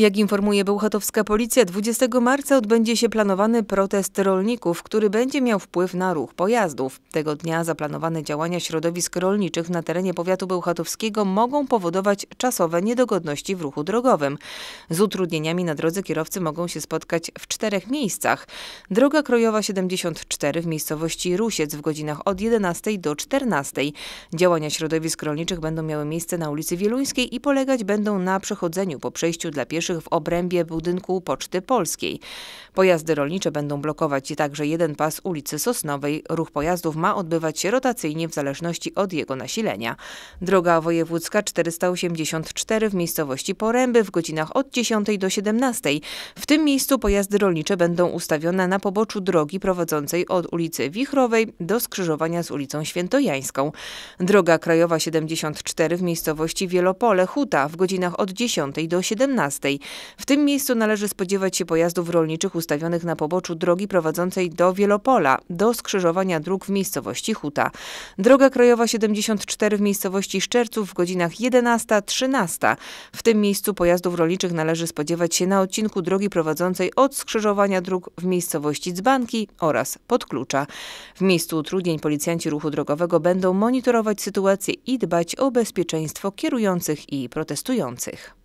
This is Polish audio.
Jak informuje Bełchatowska Policja, 20 marca odbędzie się planowany protest rolników, który będzie miał wpływ na ruch pojazdów. Tego dnia zaplanowane działania środowisk rolniczych na terenie powiatu bełchatowskiego mogą powodować czasowe niedogodności w ruchu drogowym. Z utrudnieniami na drodze kierowcy mogą się spotkać w czterech miejscach. Droga Krojowa 74 w miejscowości Rusiec w godzinach od 11 do 14. Działania środowisk rolniczych będą miały miejsce na ulicy Wieluńskiej i polegać będą na przechodzeniu po przejściu dla pieszych w obrębie budynku Poczty Polskiej. Pojazdy rolnicze będą blokować także jeden pas ulicy Sosnowej. Ruch pojazdów ma odbywać się rotacyjnie w zależności od jego nasilenia. Droga wojewódzka 484 w miejscowości Poręby w godzinach od 10 do 17. W tym miejscu pojazdy rolnicze będą ustawione na poboczu drogi prowadzącej od ulicy Wichrowej do skrzyżowania z ulicą Świętojańską. Droga krajowa 74 w miejscowości Wielopole Huta w godzinach od 10 do 17. W tym miejscu należy spodziewać się pojazdów rolniczych ustawionych na poboczu drogi prowadzącej do Wielopola, do skrzyżowania dróg w miejscowości Huta. Droga krajowa 74 w miejscowości Szczerców w godzinach 11-13. W tym miejscu pojazdów rolniczych należy spodziewać się na odcinku drogi prowadzącej od skrzyżowania dróg w miejscowości Dzbanki oraz Podklucza. W miejscu utrudnień policjanci ruchu drogowego będą monitorować sytuację i dbać o bezpieczeństwo kierujących i protestujących.